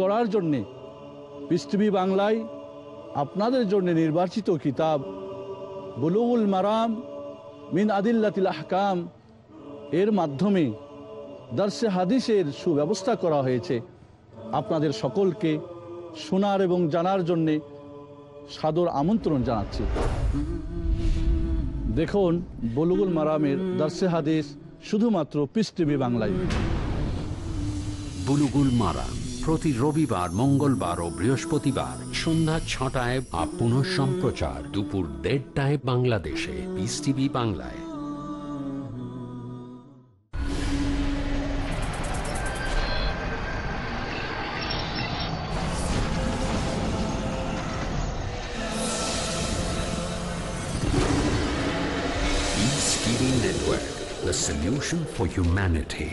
গড়ার জন্যে পৃথিবী বাংলায় আপনাদের জন্য নির্বাচিত কিতাব বুলুগুল মারাম মিন আদিল্লাতিল আহকাম এর মাধ্যমে দার্সে হাদিসের সুব্যবস্থা করা হয়েছে আপনাদের সকলকে শোনার এবং জানার জন্যে সাদর আমন্ত্রণ জানাচ্ছি দেখুন বলুগুল মারামের দার্সে হাদিস শুধুমাত্র পিস টিভি বাংলায় বুলুগুল মারাম প্রতি রবিবার মঙ্গলবার ও বৃহস্পতিবার সন্ধ্যা ছটায় বা পুনঃ সম্প্রচার দুপুর দেড়টায় বাংলাদেশে বিস টিভি বাংলায় Network, the solution for humanity.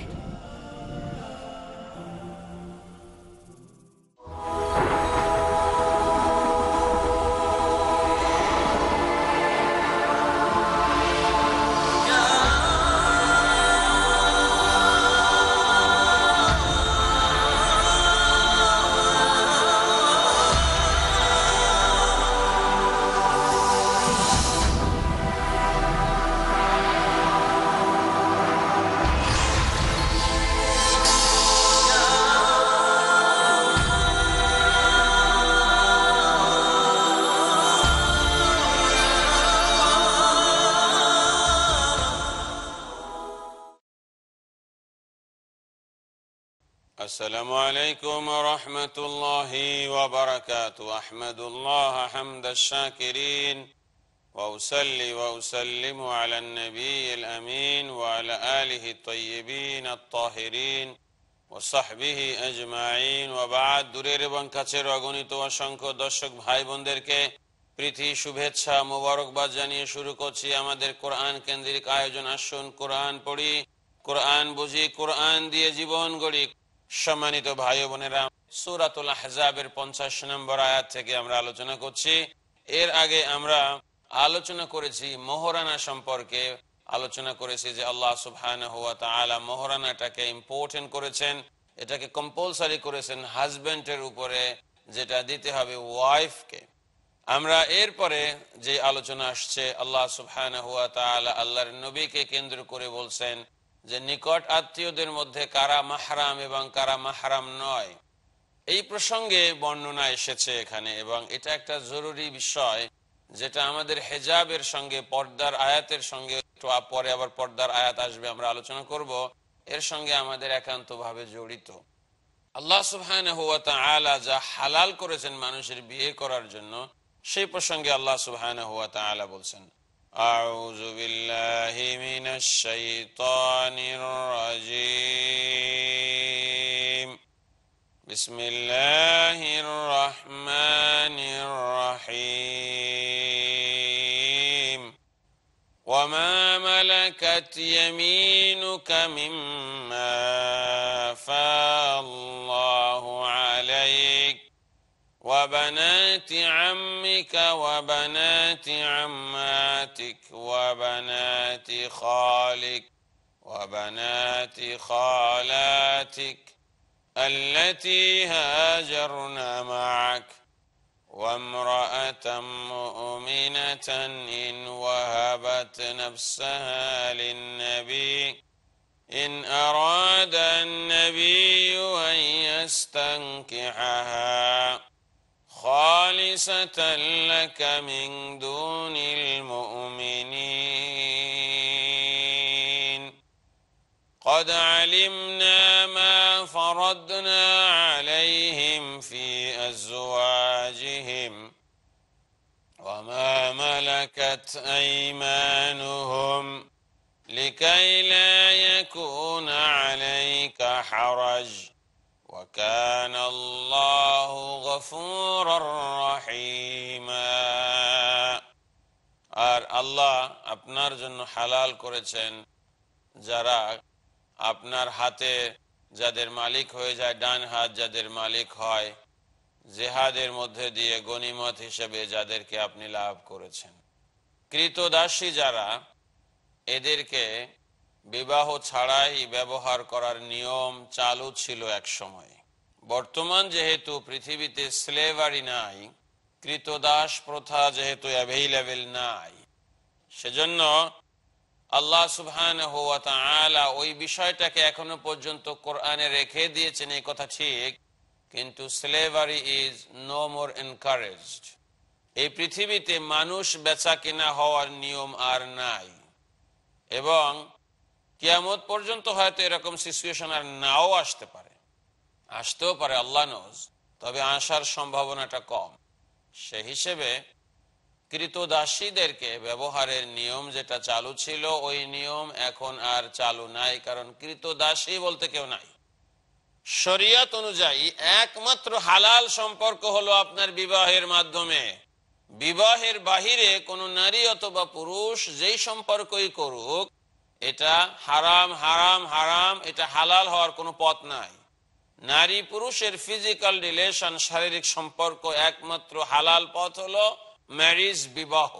অসংখ্য দর্শক ভাই বোনদেরকে প্রীতি শুভেচ্ছা মোবারকবাদ জানিয়ে শুরু করছি আমাদের কোরআন কেন্দ্রিক আয়োজন আসুন কোরআন পড়ি কোরআন বুঝি কোরআন দিয়ে জীবন গড়ি সম্মানিত ভাই বোনেরা সুরাতুল হাজাবের পঞ্চাশ নম্বর আয়াত থেকে আমরা আলোচনা করছি এর আগে আমরা আলোচনা করেছি মহরানা সম্পর্কে আলোচনা করেছি যে আল্লাহ সুবহান ইম্পোর্টেন্ট করেছেন এটাকে কম্পালসারি করেছেন এর উপরে যেটা দিতে হবে ওয়াইফকে আমরা এরপরে যে আলোচনা আসছে আল্লাহ সুবহান হুয়া তালা আল্লাহর নবীকে কেন্দ্র করে বলছেন যে নিকট আত্মীয়দের মধ্যে কারা মাহারাম এবং কারা মাহারাম নয় এই প্রসঙ্গে বর্ণনা এসেছে এখানে এবং এটা একটা জরুরি বিষয় যেটা আমাদের হেজাবের সঙ্গে পর্দার আয়াতের সঙ্গে একটু পরে আবার পর্দার আয়াত আসবে আমরা আলোচনা করব এর সঙ্গে আমাদের একান্ত ভাবে জড়িত আল্লাহ সুহান আলা যা হালাল করেছেন মানুষের বিয়ে করার জন্য সেই প্রসঙ্গে আল্লাহ সুহান হুয়া তালা বলছেন أعوذ بالله من الشيطان الرجيم بسم الله الرحمن الرحيم وما ملكت يمينك مما فاء الله عليك وبنات عمك وبنات عماتك وبنات خالك وبنات خالاتك التي هاجرنا معك وامرأة مؤمنة إن وهبت نفسها للنبي إن أراد النبي أن يستنكحها خالصة لك من دون المؤمنين قد علمنا ما فرضنا عليهم في أزواجهم وما ملكت أيمانهم لكي لا يكون عليك حرج وكان الله غفورا رحيما আর আল্লাহ আপনার জন্য হালাল করেছেন যারা আপনার হাতে যাদের মালিক হয়ে যায় ডান হাত যাদের মালিক হয় জেহাদের মধ্যে দিয়ে গণিমত হিসেবে যাদেরকে আপনি লাভ করেছেন কৃতদাসী যারা এদেরকে বিবাহ ছাড়াই ব্যবহার করার নিয়ম চালু ছিল এক সময় বর্তমান যেহেতু পৃথিবীতে স্লেভারি নাই কৃতদাস প্রথা যেহেতু অ্যাভেইলেবেল নাই সেজন্য আল্লাহ সুহান ওই বিষয়টাকে এখনো পর্যন্ত কোরআনে রেখে দিয়েছেন এই কথা ঠিক কিন্তু slavery is no more encouraged এই পৃথিবীতে মানুষ বেচা কিনা হওয়ার নিয়ম আর নাই এবং কিয়ামত পর্যন্ত হয়তো এরকম সিচুয়েশন আর নাও আসতে পারে আসতেও পারে আল্লাহ নজ তবে আসার সম্ভাবনাটা কম সে হিসেবে কৃত দাসীদেরকে ব্যবহারের নিয়ম যেটা চালু ছিল ওই নিয়ম এখন আর চালু নাই কারণ কৃত দাসী বলতে কেউ নাই শরিয়ত অনুযায়ী একমাত্র হালাল সম্পর্ক হলো আপনার বিবাহের মাধ্যমে বিবাহের বাহিরে কোনো নারী অথবা পুরুষ যেই সম্পর্কই করুক এটা হারাম হারাম হারাম এটা হালাল হওয়ার কোনো পথ নাই নারী পুরুষের ফিজিক্যাল রিলেশন শারীরিক সম্পর্ক একমাত্র হালাল পথ হলো ম্যারিজ বিবাহ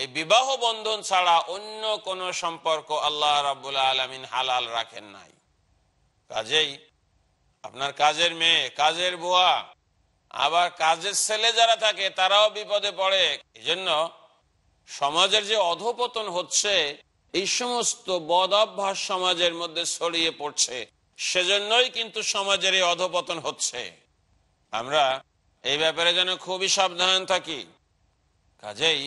এই বিবাহ বন্ধন ছাড়া অন্য কোন সম্পর্ক আল্লাহ রাবুল আলমিন হালাল রাখেন নাই কাজেই আপনার কাজের মেয়ে কাজের বুয়া আবার কাজের ছেলে যারা থাকে তারাও বিপদে পড়ে এই জন্য সমাজের যে অধপতন হচ্ছে এই সমস্ত বদাভ্যাস সমাজের মধ্যে ছড়িয়ে পড়ছে সেজন্যই কিন্তু সমাজের এই অধপতন হচ্ছে আমরা এই ব্যাপারে যেন খুবই সাবধান থাকি কাজেই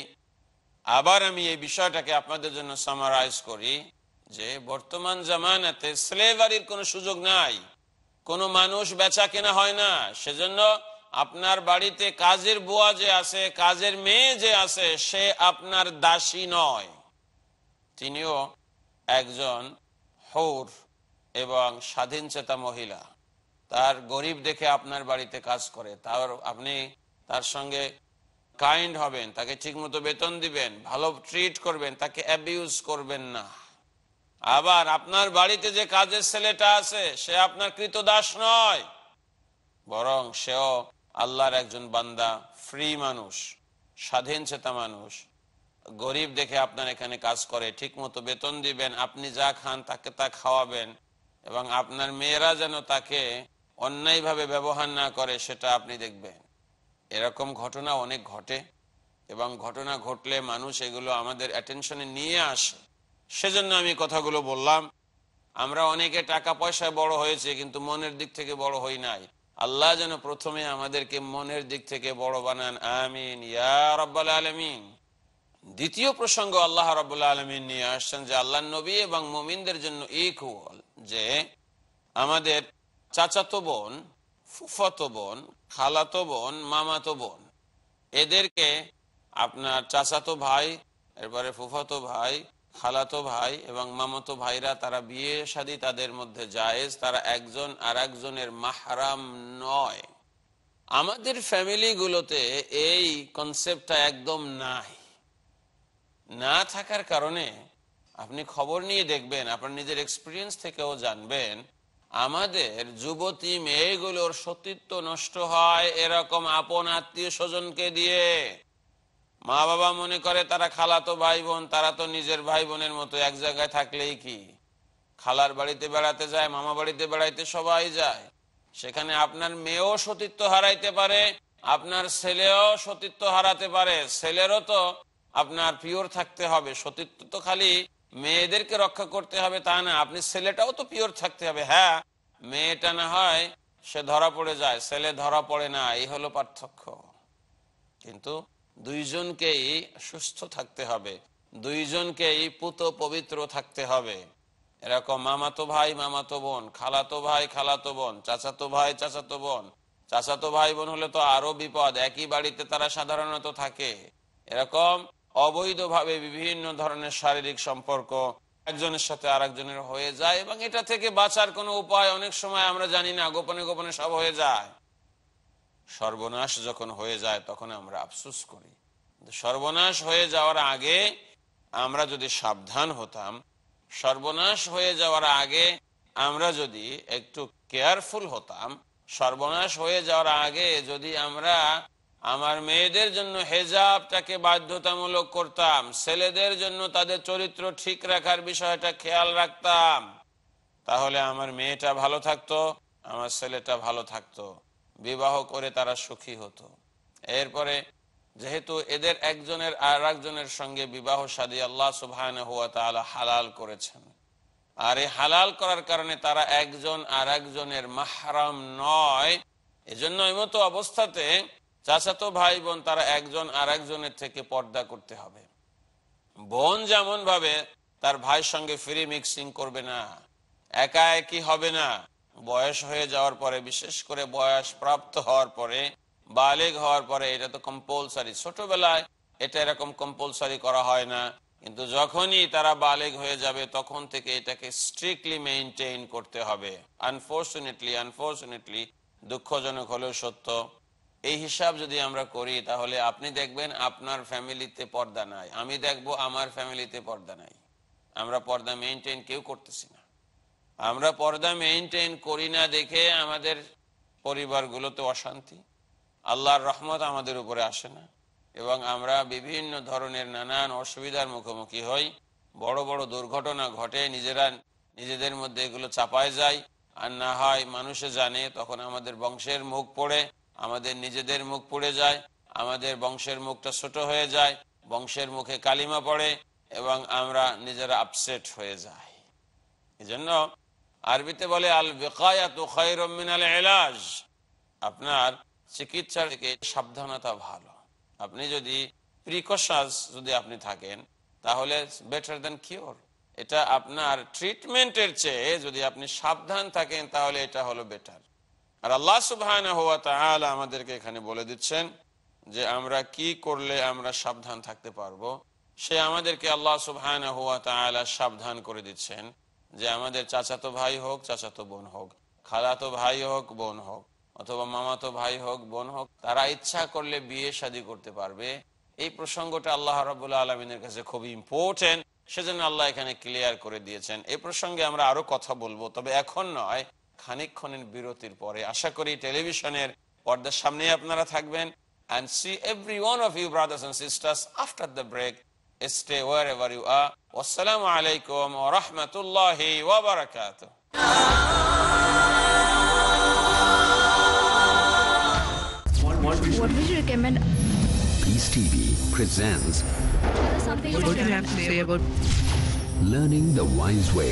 আবার আমি এই বিষয়টাকে আপনাদের জন্য সামারাইজ করি যে বর্তমান জামানাতে স্লেভারির কোনো সুযোগ নাই কোনো মানুষ বেচা কেনা হয় না সেজন্য আপনার বাড়িতে কাজের বুয়া যে আছে কাজের মেয়ে যে আছে সে আপনার দাসী নয় তিনিও একজন হৌর এবং স্বাধীন চেতা মহিলা তার গরিব দেখে আপনার বাড়িতে কাজ করে তার আপনি তার সঙ্গে কাইন্ড হবেন তাকে ঠিকমতো বেতন দিবেন ভালো ট্রিট করবেন তাকে অ্যাবিউজ করবেন না আবার আপনার বাড়িতে যে কাজের ছেলেটা আছে সে আপনার কৃতদাস নয় বরং সেও আল্লাহর একজন বান্দা ফ্রি মানুষ স্বাধীন চেতা মানুষ গরিব দেখে আপনার এখানে কাজ করে ঠিক মতো বেতন দিবেন আপনি যা খান তাকে তা খাওয়াবেন এবং আপনার মেয়েরা যেন তাকে অন্যায়ভাবে ব্যবহার না করে সেটা আপনি দেখবেন এরকম ঘটনা অনেক ঘটে এবং ঘটনা ঘটলে মানুষ এগুলো আমাদের অ্যাটেনশনে নিয়ে আসে সেজন্য আমি কথাগুলো বললাম আমরা অনেকে টাকা পয়সায় বড় হয়েছে কিন্তু মনের দিক থেকে বড় হই নাই আল্লাহ যেন প্রথমে আমাদেরকে মনের দিক থেকে বড় বানান আমিন ইয়া আলমিন দ্বিতীয় প্রসঙ্গ আল্লাহ রব্লা আলমিন নিয়ে আসছেন যে আল্লাহ নবী এবং মোমিনদের জন্য ইকুয়াল যে আমাদের চাচাতো বোন ফুফাতো বোন খালাতো বোন মামাতো বোন এদেরকে আপনার চাচাতো ভাই এরপরে ফুফাতো ভাই খালাতো ভাই এবং মামাতো ভাইরা তারা বিয়ে শাদী তাদের মধ্যে জায়েজ তারা একজন আর একজনের মাহারাম নয় আমাদের ফ্যামিলিগুলোতে এই কনসেপ্টটা একদম নাই না থাকার কারণে আপনি খবর নিয়ে দেখবেন আপনার নিজের এক্সপিরিয়েন্স থেকেও জানবেন আমাদের যুবতী মেয়েগুলোর সতীত্ব নষ্ট হয় এরকম আপন আত্মীয় স্বজনকে দিয়ে মা বাবা মনে করে তারা খালাতো ভাই বোন তারা তো নিজের ভাই বোনের মতো এক জায়গায় থাকলেই কি খালার বাড়িতে বেড়াতে যায় মামা বাড়িতে বেড়াইতে সবাই যায় সেখানে আপনার মেয়েও সতীত্ব হারাইতে পারে আপনার ছেলেও সতীত্ব হারাতে পারে ছেলেরও তো আপনার পিওর থাকতে হবে সতীত্ব তো খালি মেয়েদেরকে রক্ষা করতে হবে তা না আপনি ছেলেটাও তো পিওর থাকতে হবে হ্যাঁ মেয়েটা না হয় সে ধরা পড়ে যায় ছেলে ধরা পড়ে না এই হলো পার্থক্য কিন্তু দুইজনকেই সুস্থ থাকতে হবে দুইজনকেই পুত পবিত্র থাকতে হবে এরকম মামাতো ভাই মামাতো বোন খালাতো ভাই খালাতো বোন চাচাতো ভাই চাচাতো বোন চাচাতো ভাই বোন হলে তো আরো বিপদ একই বাড়িতে তারা সাধারণত থাকে এরকম অবৈধভাবে বিভিন্ন ধরনের শারীরিক সম্পর্ক একজনের সাথে আর একজনের হয়ে যায় এবং এটা থেকে বাঁচার কোনো উপায় অনেক সময় আমরা জানি না গোপনে গোপনে সব হয়ে যায় সর্বনাশ যখন হয়ে যায় তখন আমরা আফসুস করি সর্বনাশ হয়ে যাওয়ার আগে আমরা যদি সাবধান হতাম সর্বনাশ হয়ে যাওয়ার আগে আমরা যদি একটু কেয়ারফুল হতাম সর্বনাশ হয়ে যাওয়ার আগে যদি আমরা আমার মেয়েদের জন্য হেজাবটাকে বাধ্যতামূলক করতাম ছেলেদের জন্য তাদের চরিত্র ঠিক রাখার বিষয়টা খেয়াল রাখতাম তাহলে আমার মেয়েটা ভালো থাকতো আমার ছেলেটা ভালো থাকতো বিবাহ করে তারা সুখী হতো এরপরে যেহেতু এদের একজনের আর একজনের সঙ্গে বিবাহ সাদী আল্লাহ সুবাহ হালাল করেছেন আর এই হালাল করার কারণে তারা একজন আর একজনের মাহারাম নয় এজন্য এই মতো অবস্থাতে চাচাতো ভাই বোন তারা একজন আর একজনের থেকে পর্দা করতে হবে বোন যেমন ভাবে তার ভাইয়ের সঙ্গে ফ্রি মিক্সিং করবে না একা একই হবে না বয়স হয়ে যাওয়ার পরে বিশেষ করে বয়স প্রাপ্ত হওয়ার পরে বালেগ হওয়ার পরে এটা তো কম্পালসারি ছোটবেলায় এটা এরকম কম্পালসারি করা হয় না কিন্তু যখনই তারা বালেগ হয়ে যাবে তখন থেকে এটাকে স্ট্রিক্টলি মেনটেন করতে হবে আনফর্চুনেটলি আনফর্চুনেটলি দুঃখজনক হলেও সত্য এই হিসাব যদি আমরা করি তাহলে আপনি দেখবেন আপনার ফ্যামিলিতে পর্দা নাই আমি দেখব আমার ফ্যামিলিতে পর্দা নাই আমরা পর্দা মেনটেন কেউ করতেছি না আমরা পর্দা মেনটেন করি না দেখে আমাদের পরিবারগুলোতে অশান্তি আল্লাহর রহমত আমাদের উপরে আসে না এবং আমরা বিভিন্ন ধরনের নানান অসুবিধার মুখোমুখি হই বড় বড় দুর্ঘটনা ঘটে নিজেরা নিজেদের মধ্যে এগুলো চাপায় যায় আর না হয় মানুষে জানে তখন আমাদের বংশের মুখ পড়ে আমাদের নিজেদের মুখ পুড়ে যায় আমাদের বংশের মুখটা ছোট হয়ে যায় বংশের মুখে কালিমা পড়ে এবং আমরা নিজেরা আপসেট হয়ে যাই এজন্য আরবিতে বলে আল বেকায়াল এলাজ আপনার চিকিৎসা থেকে সাবধানতা ভালো আপনি যদি প্রিকশন যদি আপনি থাকেন তাহলে বেটার দেন কিওর এটা আপনার ট্রিটমেন্টের চেয়ে যদি আপনি সাবধান থাকেন তাহলে এটা হলো বেটার আর আল্লাহ সুবাহ আমাদেরকে এখানে বলে দিচ্ছেন যে আমরা কি করলে আমরা সাবধান থাকতে পারবো সে আমাদেরকে আল্লাহ সুবহান সাবধান করে দিচ্ছেন যে আমাদের চাচাতো ভাই হোক চাচাতো বোন হোক খালাতো ভাই হোক বোন হোক অথবা মামাতো ভাই হোক বোন হোক তারা ইচ্ছা করলে বিয়ে শাদী করতে পারবে এই প্রসঙ্গটা আল্লাহ রবাহ আলমিনের কাছে খুব ইম্পর্টেন্ট সেজন্য আল্লাহ এখানে ক্লিয়ার করে দিয়েছেন এই প্রসঙ্গে আমরা আরো কথা বলবো তবে এখন নয় খানিকক্ষণের বিরতির পরে আশা করি টেলিভিশনের পর্দার সামনে আপনারা থাকবেন and see every one of you brothers and sisters after the break stay wherever you are আসসালামু আলাইকুম রহমতুল্লাহ ওবরাকাত What would you recommend? Peace TV presents. What do you have to say about learning the wise way?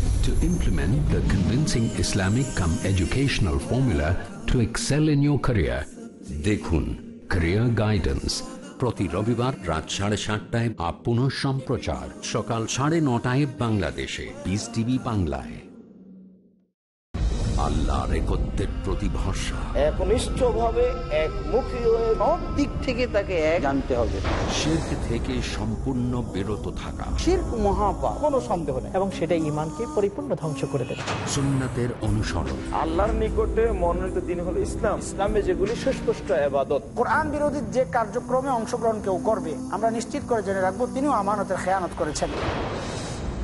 to implement the convincing Islamic come educational formula to excel in your career. দেখুন Career Guidance প্রতি রবিবার রাত সাড়ে সাতটায় up সম্প্রচার সকাল সাড়ে নটায় বাংলাদেশে বিস টিভি বাংলায় আল্লাহর একত্রের প্রতি ভরসা একনিষ্ঠ দিক থেকে তাকে হবে থেকে সম্পূর্ণ বিরত থাকা সন্দেহ এবং ইমানকে পরিপূর্ণ ধ্বংস করে দেবে অনুসরণ আল্লাহর মনোনীত দিন হলো ইসলাম যেগুলি কোরআন বিরোধী যে কার্যক্রমে অংশগ্রহণ কেউ করবে আমরা নিশ্চিত করে জেনে রাখবো তিনিও আমানতের খেয়ানত করেছেন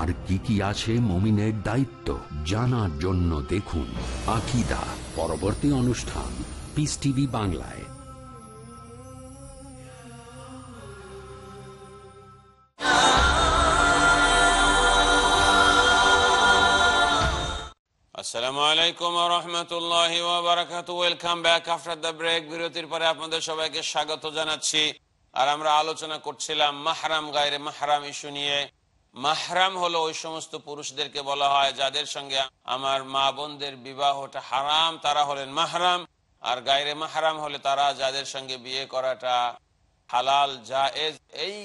আর কি কি আছে মমিনের দায়িত্ব জানার জন্য দেখুন আকিদা পরবর্তী অনুষ্ঠান পিস টিভি বাংলায় আসসালামু আলাইকুম welcome back after the break বিরতির পরে আপনাদের সবাইকে স্বাগত জানাচ্ছি আর আমরা আলোচনা করছিলাম মাহরাম গায়ের মাহরাম ইস্যু নিয়ে মাহরাম হলো ওই সমস্ত পুরুষদেরকে বলা হয় যাদের সঙ্গে আমার মা বোনদের বিবাহটা হারাম তারা হলেন মাহরাম আর গায়রে মাহরাম হলে তারা যাদের সঙ্গে বিয়ে করাটা হালাল জায়েজ এই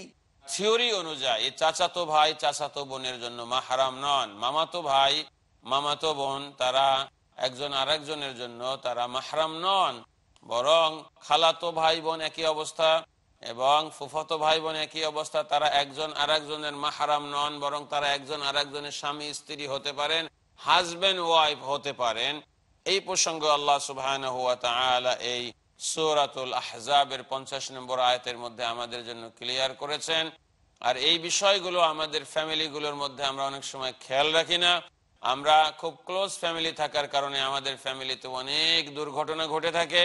থিওরি অনুযায়ী চাচাতো ভাই চাচাতো বোনের জন্য মাহারাম নন মামাতো ভাই মামাতো বোন তারা একজন আরেকজনের জন্য তারা মাহরাম নন বরং খালাতো ভাই বোন একই অবস্থা এবং ফুফতো ভাই বোন একই অবস্থা তারা একজন আর একজনের মাহারাম নন বরং তারা একজন আর একজনের স্বামী স্ত্রী হতে পারেন হাজবেন্ড ওয়াইফ হতে পারেন এই প্রসঙ্গে আল্লাহ সুবাহ এই সৌরাতুল আহজাবের পঞ্চাশ নম্বর আয়তের মধ্যে আমাদের জন্য ক্লিয়ার করেছেন আর এই বিষয়গুলো আমাদের ফ্যামিলিগুলোর মধ্যে আমরা অনেক সময় খেয়াল রাখি না আমরা খুব ক্লোজ ফ্যামিলি থাকার কারণে আমাদের ফ্যামিলিতে অনেক দুর্ঘটনা ঘটে থাকে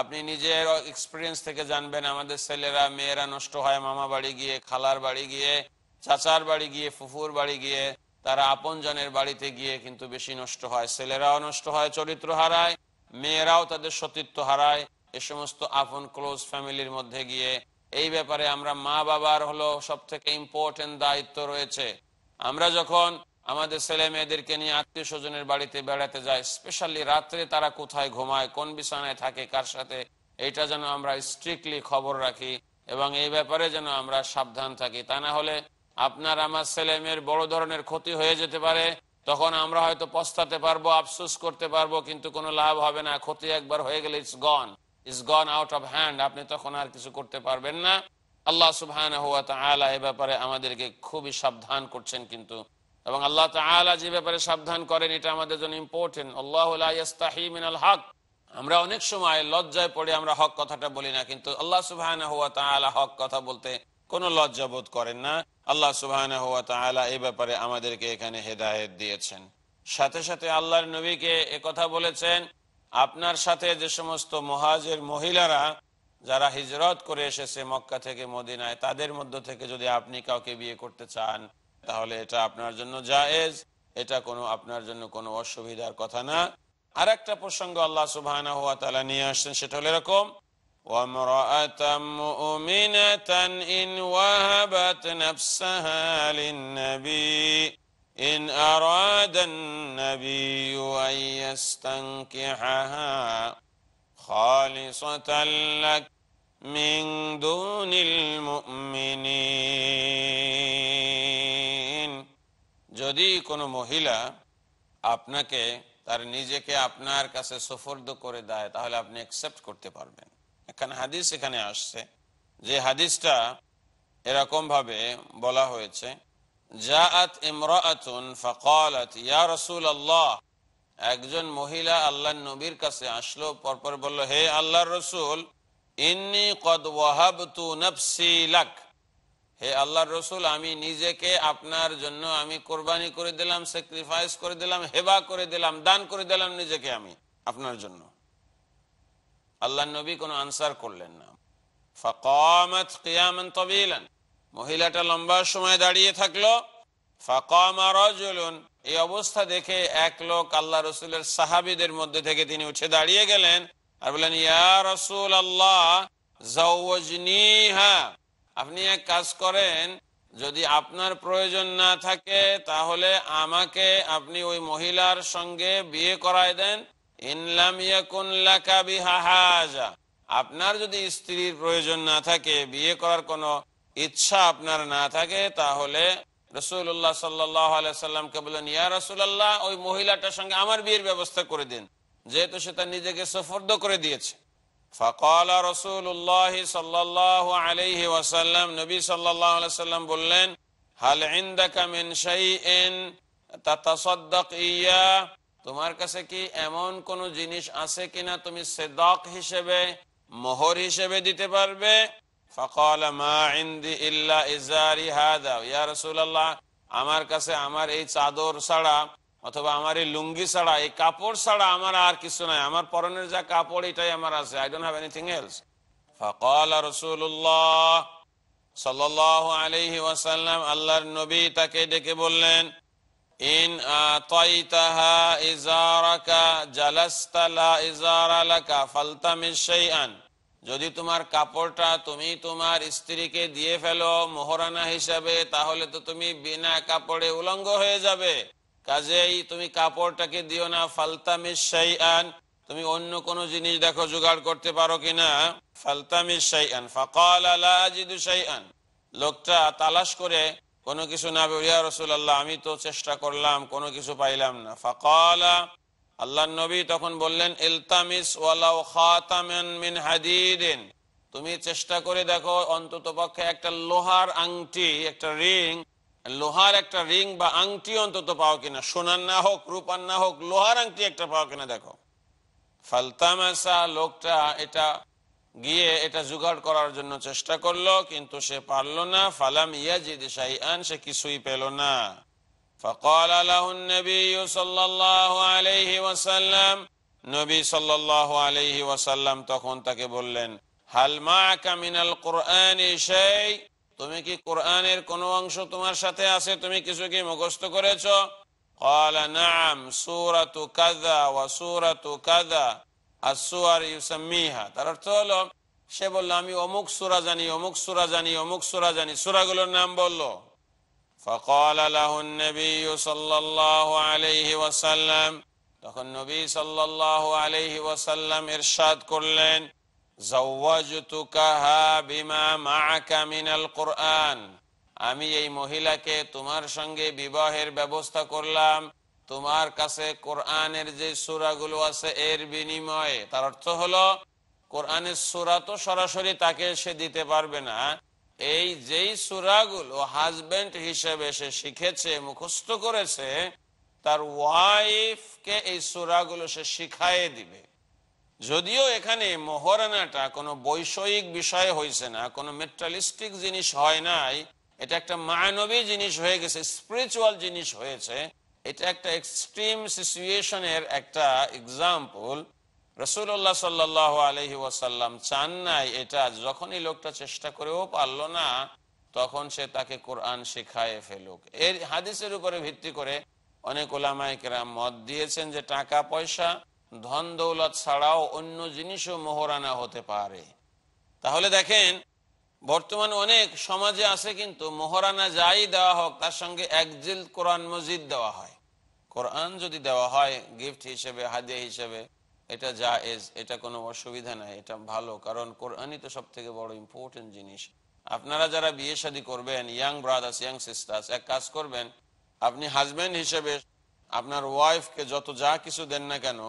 আপনি নিজের এক্সপিরিয়েন্স থেকে জানবেন আমাদের ছেলেরা মেয়েরা নষ্ট হয় মামা বাড়ি গিয়ে খালার বাড়ি গিয়ে চাচার বাড়ি গিয়ে ফুফুর বাড়ি গিয়ে তারা আপনজনের বাড়িতে গিয়ে কিন্তু বেশি নষ্ট হয় ছেলেরাও নষ্ট হয় চরিত্র হারায় মেয়েরাও তাদের সতীত্ব হারায় এ সমস্ত আপন ক্লোজ ফ্যামিলির মধ্যে গিয়ে এই ব্যাপারে আমরা মা বাবার হলো সব থেকে ইম্পর্টেন্ট দায়িত্ব রয়েছে আমরা যখন আমাদের ছেলে মেয়েদেরকে নিয়ে আত্মীয় স্বজনের বাড়িতে বেড়াতে যায় স্পেশালি রাত্রে তারা কোথায় ঘুমায় কোন বিছানায় থাকে কার সাথে এটা যেন আমরা স্ট্রিক্টলি খবর রাখি এবং এই ব্যাপারে যেন আমরা সাবধান থাকি তা না হলে আপনার আমার ছেলে মেয়ের বড় ধরনের ক্ষতি হয়ে যেতে পারে তখন আমরা হয়তো পস্তাতে পারবো আফসোস করতে পারবো কিন্তু কোনো লাভ হবে না ক্ষতি একবার হয়ে গেলে it's gone it's gone out of hand আপনি তখন আর কিছু করতে পারবেন না আল্লাহ সুবহান হুয়া এ ব্যাপারে আমাদেরকে খুবই সাবধান করছেন কিন্তু এবং আল্লাহ তালা যে ব্যাপারে সাবধান করেন এটা আমাদের জন্য ইম্পর্টেন্ট আল্লাহ মিনাল হক আমরা অনেক সময় লজ্জায় পড়ে আমরা হক কথাটা বলি না কিন্তু আল্লাহ সুবাহ হক কথা বলতে কোন লজ্জা বোধ করেন না আল্লাহ সুবাহ এই ব্যাপারে আমাদেরকে এখানে হেদায়ত দিয়েছেন সাথে সাথে আল্লাহর নবীকে এ কথা বলেছেন আপনার সাথে যে সমস্ত মহাজের মহিলারা যারা হিজরত করে এসেছে মক্কা থেকে মদিনায় তাদের মধ্য থেকে যদি আপনি কাউকে বিয়ে করতে চান তাহলে এটা আপনার জন্য জায়েজ এটা কোনো আপনার জন্য কোনো অসুবিধার কথা না আর একটা প্রসঙ্গ আল্লাহ সুবাহ নিয়ে আসছেন সেটা হলো এরকম মিন নীল মুমিনিন যদি কোনো মহিলা আপনাকে তার নিজেকে আপনার কাছে সফর্দ করে দেয় তাহলে আপনি অ্যাকসেপ্ট করতে পারবেন এখানে হাদিস এখানে আসছে যে হাদিসটা এরকম ভাবে বলা হয়েছে একজন মহিলা আল্লাহ নবীর কাছে আসলো পরপর বলল হে আল্লাহ রসুল ইন্নী কদ ওয়াহাবতু নাফসি লাক হে আল্লাহর রসুল আমি নিজেকে আপনার জন্য আমি কোরবানি করে দিলাম স্যাক্রিফাইস করে দিলাম হেবা করে দিলাম দান করে দিলাম নিজেকে আমি আপনার জন্য আল্লাহ নবী কোনো আনসার করলেন না মহিলাটা লম্বা সময় দাঁড়িয়ে থাকলো এই অবস্থা দেখে এক লোক আল্লাহ রসুলের সাহাবিদের মধ্যে থেকে তিনি উঠে দাঁড়িয়ে গেলেন আর বললেন ইয়া রসুল আল্লাহ আপনি এক কাজ করেন যদি আপনার প্রয়োজন না থাকে তাহলে আমাকে আপনি ওই মহিলার সঙ্গে বিয়ে করাই দেন আপনার যদি স্ত্রীর প্রয়োজন না থাকে বিয়ে করার কোনো ইচ্ছা আপনার না থাকে তাহলে রসুল্লাহ সাল্লাহ বললেন ইয়া রসুল্লাহ ওই মহিলাটার সঙ্গে আমার বিয়ের ব্যবস্থা করে দিন যেহেতু সে তার নিজেকে সফর্দ করে দিয়েছে ফকল রসুল্লাহ সাল্লাহ আলহি ওয়াসাল্লাম নবী সাল্লাহ সাল্লাম বললেন হাল ইন্দাকামিন শাইন তাতাসদ্দাক ইয়া তোমার কাছে কি এমন কোন জিনিস আছে কিনা তুমি সেদক হিসেবে মোহর হিসেবে দিতে পারবে ফকল মা ইন্দি ইল্লা ইজারি হাদা আমার কাছে আমার এই চাদর ছাড়া অথবা আমার এই লুঙ্গি ছাড়া এই কাপড় ছাড়া আমার আর কিছু নাই আমার পরনের যা কাপড় এটাই আমার আছে I don't have anything else ফকল রসুল্লাহ সাল্লাহ আলহি ওয়াসাল্লাম আল্লাহর নবী তাকে ডেকে বললেন ইন আতাইতাহা ইজারাকা জালাস্তালা ফালতা ফালতামিস শাইআন যদি তোমার কাপড়টা তুমি তোমার স্ত্রীকে দিয়ে ফেলো মোহরানা হিসাবে তাহলে তো তুমি বিনা কাপড়ে উলঙ্গ হয়ে যাবে কাজেই তুমি কাপড়টাকে দিও না ফালতা আন তুমি অন্য কোনো জিনিস দেখো জোগাড় করতে পারো কিনা ফালতা মিসাইয়ান ফাকাল আলাজিদু আন লোকটা তালাশ করে কোনো কিছু না ইয়া রসুল্লাহ আমি তো চেষ্টা করলাম কোনো কিছু পাইলাম না ফাকালা আল্লাহ নবী তখন বললেন ইলতামিস মিন হাদিদিন তুমি চেষ্টা করে দেখো অন্তত পক্ষে একটা লোহার আংটি একটা রিং লোহার একটা রিং বা আংটি অন্তত পাও কিনা সোনার না হোক রূপার না হোক লোহার আংটি একটা পাও কিনা দেখো ফালতামাসা লোকটা এটা গিয়ে এটা জোগাড় করার জন্য চেষ্টা করলো কিন্তু সে পারলো না ফালাম ইয়াজিদ শাইআন সে কিছুই পেল না فقال له النبي صلى الله عليه وسلم নবী সাল্লাল্লাহু আলাইহি ওয়াসাল্লাম তখন তাকে বললেন هل معك من القرآن شيء তুমি কি কোরআনের কোন অংশ তোমার সাথে আছে তুমি কিছু কি মুখস্থ করেছ তার অর্থ হলো সে বললো আমি অমুক সুরা জানি অমুক সুরা জানি অমুক সুরাগুলোর নাম বললো তখন নবী সাল্লাহ আলহিম ওয়াসাল্লাম ইরশাদ করলেন আমি এই মহিলাকে তোমার সঙ্গে বিবাহের ব্যবস্থা করলাম তোমার কাছে কোরআনের যে সুরাগুলো আছে এর বিনিময়ে তার অর্থ হলো কোরআনের সুরা তো সরাসরি তাকে সে দিতে পারবে না এই যেই সুরাগুলো হাজবেন্ড হিসেবে সে শিখেছে মুখস্থ করেছে তার ওয়াইফকে এই সুরাগুলো সে শিখাইয়ে দিবে যদিও এখানে মহরানাটা কোনো বৈষয়িক বিষয় হয়েছে না কোনো মেট্রালিস্টিক জিনিস হয় নাই এটা একটা মানবী জিনিস হয়ে গেছে স্পিরিচুয়াল জিনিস হয়েছে এটা একটা এক্সট্রিম সিচুয়েশনের একটা এক্সাম্পল রসুল্লাহ সাল্লাহ আলহি ওয়াসাল্লাম চান নাই এটা যখনই লোকটা চেষ্টা করেও পারল না তখন সে তাকে কোরআন শেখায় ফেলুক এর হাদিসের উপরে ভিত্তি করে অনেক ওলামাইকেরা মত দিয়েছেন যে টাকা পয়সা ধন দৌলত ছাড়াও অন্য জিনিসও মোহরানা হতে পারে তাহলে দেখেন বর্তমানে অনেক সমাজে আছে কিন্তু মোহরানা যাই দেওয়া হোক তার সঙ্গে একজিল কোরআন মসজিদ দেওয়া হয় কোরআন যদি দেওয়া হয় গিফট হিসেবে হাদিয়া হিসেবে এটা যা এজ এটা কোনো অসুবিধা নাই এটা ভালো কারণ কোরআনই তো সব থেকে বড় ইম্পর্টেন্ট জিনিস আপনারা যারা বিয়ে শাদী করবেন ইয়াং ব্রাদার্স ইয়াং সিস্টার্স এক কাজ করবেন আপনি হাজব্যান্ড হিসেবে আপনার ওয়াইফকে যত যা কিছু দেন না কেন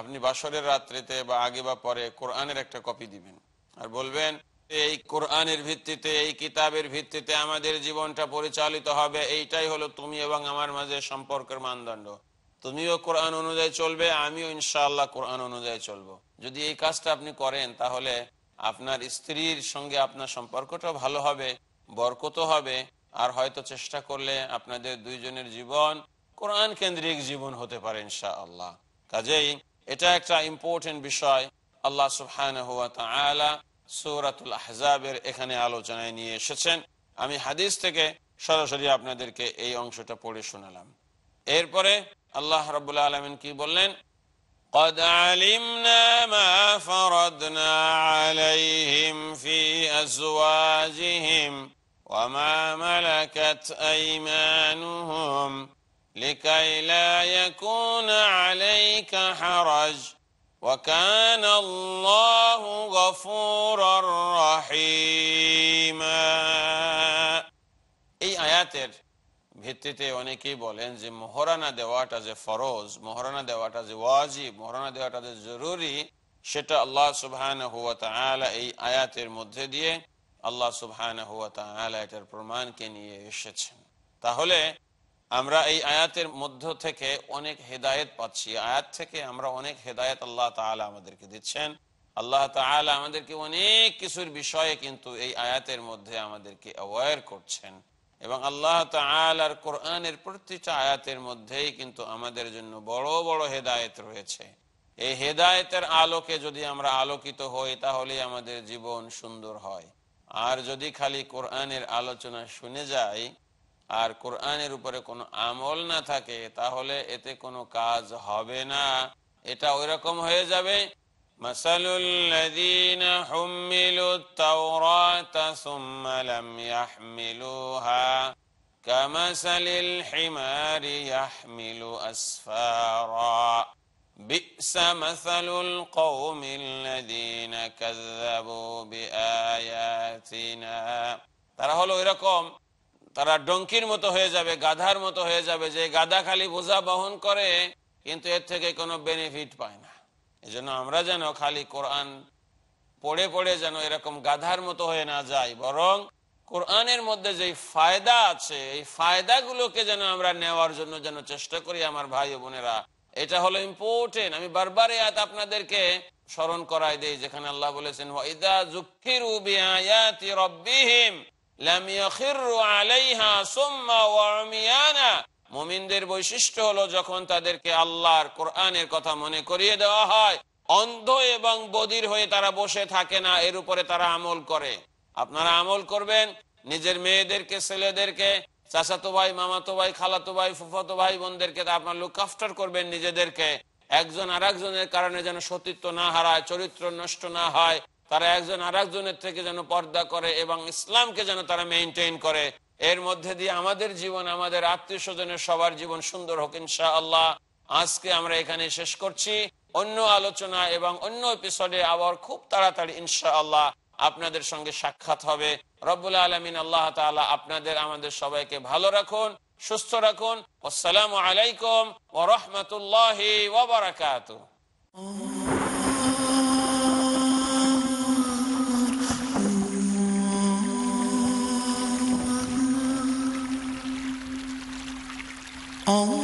আপনি বাসরের রাত্রিতে বা আগে বা পরে কোরআনের একটা কপি দিবেন আর বলবেন এই কোরআনের ভিত্তিতে এই কিতাবের ভিত্তিতে আমাদের জীবনটা পরিচালিত হবে এইটাই হলো তুমি এবং আমার মাঝে সম্পর্কের মানদণ্ড তুমিও কোরআন অনুযায়ী চলবে আমিও ইনশাল্লাহ কোরআন অনুযায়ী চলবো যদি এই কাজটা আপনি করেন তাহলে আপনার স্ত্রীর সঙ্গে আপনার সম্পর্কটা ভালো হবে বরকত হবে আর হয়তো চেষ্টা করলে আপনাদের দুইজনের জীবন কোরআন কেন্দ্রিক জীবন হতে পারে ইনশাআল্লাহ কাজেই এটা একটা ইম্পর্টেন্ট বিষয় আল্লাহ সুহান সৌরাতুল আহজাবের এখানে আলোচনায় নিয়ে এসেছেন আমি হাদিস থেকে সরাসরি আপনাদেরকে এই অংশটা পড়ে শোনালাম এরপরে আল্লাহ রবুল্লা আলমিন কি বললেন قد علمنا ما فرضنا عليهم في أزواجهم وما ملكت أيمانهم لكي لا يكون عليك حرج وكان الله غفورا رحيما এই আয়াতের ভিত্তিতে অনেকেই বলেন যে মহরানা দেওয়াটা যে ফরজ মহরানা দেওয়াটা যে ওয়াজিব মহরানা দেওয়াটা যে জরুরি সেটা আল্লাহ সুবহান হুয়া তালা এই আয়াতের মধ্যে দিয়ে আল্লাহ সুবহান হুয়া তালা এটার প্রমাণকে নিয়ে এসেছেন তাহলে আমরা এই আয়াতের মধ্য থেকে অনেক হেদায়ত পাচ্ছি আয়াত থেকে আমরা অনেক হেদায়ত আল্লাহ তালা আমাদেরকে দিচ্ছেন আল্লাহ তাহলে আমাদেরকে অনেক কিছুর বিষয়ে কিন্তু এই আয়াতের মধ্যে আমাদেরকে অ্যাওয়ার করছেন এবং আল্লাহ আর কোরআনের প্রতিটা আয়াতের মধ্যেই কিন্তু আমাদের জন্য বড় বড় হেদায়ত রয়েছে এই হেদায়তের আলোকে যদি আমরা আলোকিত হই তাহলে আমাদের জীবন সুন্দর হয় আর যদি খালি কোরআনের আলোচনা শুনে যাই আর কোরআনের উপরে কোনো আমল না থাকে তাহলে এতে কোনো কাজ হবে না এটা ওই রকম হয়ে যাবে مثل الذين حملوا التوراة ثم لم يحملوها كمثل الحمار يحمل أسفارا بئس مثل القوم الذين كذبوا بآياتنا ترى هلو إرقام তারা ডঙ্কির মতো হয়ে যাবে গাধার মতো হয়ে যাবে যে গাধা খালি বোঝা বহন করে কিন্তু এর থেকে কোনো বেনিফিট পায় না এজন্য আমরা যেন খালি কোরআন পড়ে পড়ে যেন এরকম গাধার মতো হয়ে না যাই বরং কোরআনের মধ্যে যে ফায়দা আছে এই ফায়দাগুলোকে যেন আমরা নেওয়ার জন্য যেন চেষ্টা করি আমার ভাই বোনেরা এটা হলো ইম্পর্টেন্ট আমি বারবার আয়াত আপনাদেরকে স্মরণ করাই দেই যেখানে আল্লাহ বলেছেন মুমিনদের বৈশিষ্ট্য হলো যখন তাদেরকে আল্লাহর কোরআনের কথা মনে করিয়ে দেওয়া হয় অন্ধ এবং বদির হয়ে তারা বসে থাকে না এর উপরে তারা আমল করে আপনারা আমল করবেন নিজের মেয়েদেরকে ছেলেদেরকে চাচাতো ভাই মামাতো ভাই খালাতো ভাই ফুফাতো ভাই বোনদেরকে আপনার লুক আফটার করবেন নিজেদেরকে একজন আর কারণে যেন সতীত্ব না হারায় চরিত্র নষ্ট না হয় তারা একজন আর একজনের থেকে যেন পর্দা করে এবং ইসলামকে যেন তারা মেনটেন করে এর মধ্যে দিয়ে আমাদের জীবন আমাদের আত্মীয় স্বজনের সবার জীবন সুন্দর হোক ইনশা আল্লাহ আজকে আমরা এখানে শেষ করছি অন্য আলোচনা এবং অন্য এপিসোডে আবার খুব তাড়াতাড়ি ইনশা আল্লাহ আপনাদের সঙ্গে সাক্ষাৎ হবে রব্বুল আলমিন আল্লাহ তালা আপনাদের আমাদের সবাইকে ভালো রাখুন সুস্থ রাখুন আসসালাম আলাইকুম ও রহমতুল্লাহ ওবরাকাত Oh.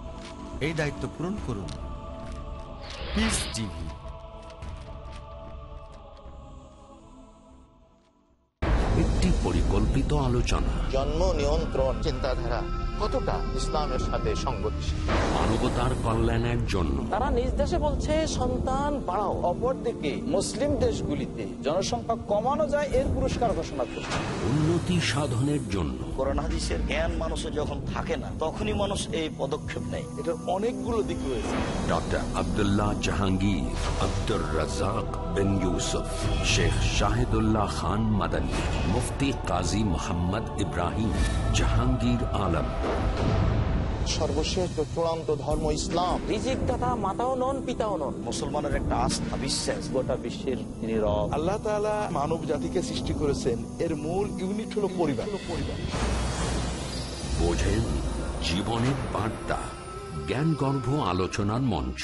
এই দায়িত্ব পূরণ করুন টিভি একটি পরিকল্পিত আলোচনা জন্ম নিয়ন্ত্রণ চিন্তাধারা কতটা ইসলামের সাথে সংগতিশীল মানবতার কল্যাণের জন্য তারা নিজ দেশে বলছে সন্তান বাড়াও অপরদিকে মুসলিম দেশগুলিতে জনসংখ্যা কমানো যায় এর পুরস্কার ঘোষণা করছে উন্নতি সাধনের জন্য করোনাদিসের জ্ঞান মানুষের যখন থাকে না তখনই মানুষ এই পদক্ষেপ নেয় এটা অনেকগুলো দিক রয়েছে ডক্টর আবদুল্লাহ জাহাঙ্গীর আব্দুর রাজাক বিন ইউসুফ শেখ শাহিদুল্লাহ খান মাদানী মুফতি কাজী মোহাম্মদ ইব্রাহিম জাহাঙ্গীর আলম সর্বশেষ ধর্ম ইসলাম মাতাও নন পিতাও নন মুসলমানের একটা আস্থা বিশ্বাস গোটা বিশ্বের আল্লাহ সৃষ্টি করেছেন এর মূল ইউনিট পরিবার বোঝেন জীবনের বার্তা জ্ঞানগর্ভ আলোচনার মঞ্চ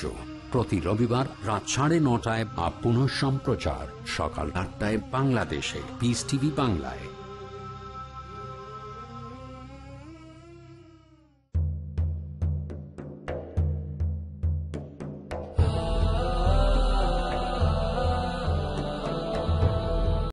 প্রতি রবিবার রাত সাড়ে নটায় বা পুনঃ সম্প্রচার সকাল আটটায় বাংলাদেশে পিস টিভি বাংলায়